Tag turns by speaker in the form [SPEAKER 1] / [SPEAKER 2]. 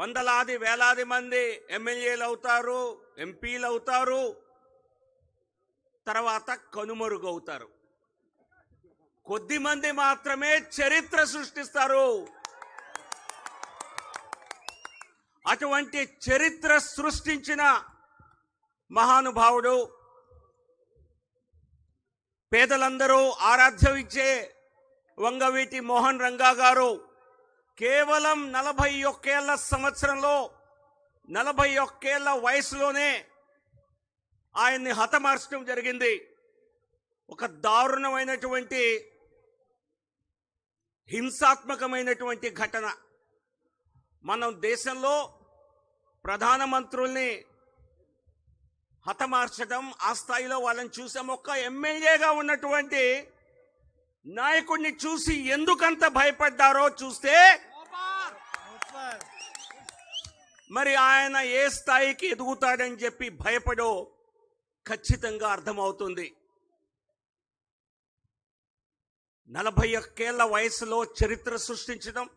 [SPEAKER 1] వందలాది వేలాది మంది ఎమ్మెల్యేలు అవుతారు ఎంపీలు అవుతారు తర్వాత కనుమరుగవుతారు కొద్ది మంది మాత్రమే చరిత్ర సృష్టిస్తారు అటువంటి చరిత్ర సృష్టించిన మహానుభావుడు పేదలందరూ ఆరాధ్యవిచ్చే వంగవీటి మోహన్ రంగా గారు కేవలం నలభై ఒక్కేళ్ల సంవత్సరంలో నలభై ఒక్కేళ్ల వయసులోనే ఆయన్ని హతమార్చడం జరిగింది ఒక దారుణమైనటువంటి హింసాత్మకమైనటువంటి ఘటన మనం దేశంలో ప్రధానమంత్రుల్ని హతమార్చడం ఆ స్థాయిలో వాళ్ళని చూసాం ఒక్క ఎమ్మెల్యేగా ఉన్నటువంటి నాయకుడిని చూసి ఎందుకంత భయపడ్డారో చూస్తే మరి ఆయన ఏ స్థాయికి ఎదుగుతాడని చెప్పి భయపడో ఖచ్చితంగా అర్థమవుతుంది నలభై ఒక్కేళ్ల వయసులో చరిత్ర సృష్టించడం